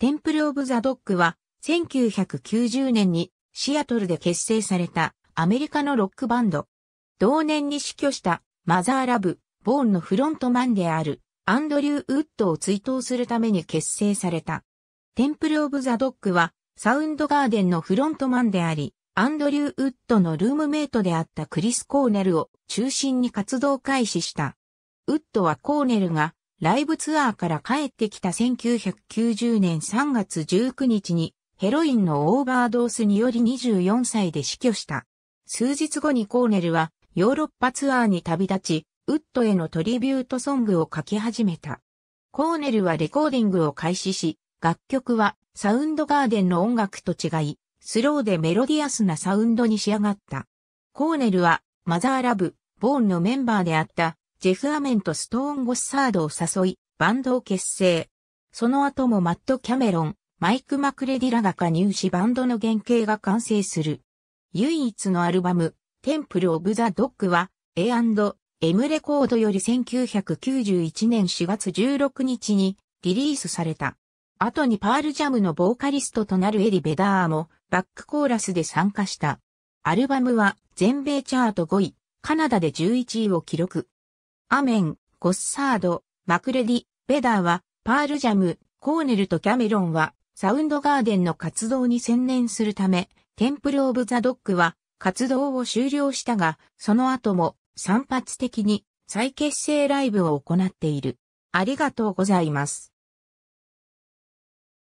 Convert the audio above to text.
テンプル・オブ・ザ・ドッグは、1990年にシアトルで結成されたアメリカのロックバンド。同年に死去したマザー・ラブ、ボーンのフロントマンであるアンドリュー・ウッドを追悼するために結成された。テンプル・オブ・ザ・ドッグはサウンドガーデンのフロントマンであり、アンドリュー・ウッドのルームメイトであったクリス・コーネルを中心に活動開始した。ウッドはコーネルがライブツアーから帰ってきた1990年3月19日にヘロインのオーバードースにより24歳で死去した。数日後にコーネルはヨーロッパツアーに旅立ち、ウッドへのトリビュートソングを書き始めた。コーネルはレコーディングを開始し、楽曲はサウンドガーデンの音楽と違い、スローでメロディアスなサウンドに仕上がった。コーネルはマザーラブ、ボーンのメンバーであったジェフ・アメンとストーン・ゴッサードを誘い、バンドを結成。その後もマット・キャメロン、マイク・マクレディラが加入しバンドの原型が完成する。唯一のアルバム、テンプル・オブ・ザ・ドッグは A&M レコードより1991年4月16日にリリースされた。後にパールジャムのボーカリストとなるエリ・ベダーもバックコーラスで参加した。アルバムは全米チャート5位、カナダで11位を記録。アメン、ゴッサード、マクレディ、ベダーは、パールジャム、コーネルとキャメロンは、サウンドガーデンの活動に専念するため、テンプル・オブ・ザ・ドッグは、活動を終了したが、その後も、散発的に、再結成ライブを行っている。ありがとうございます。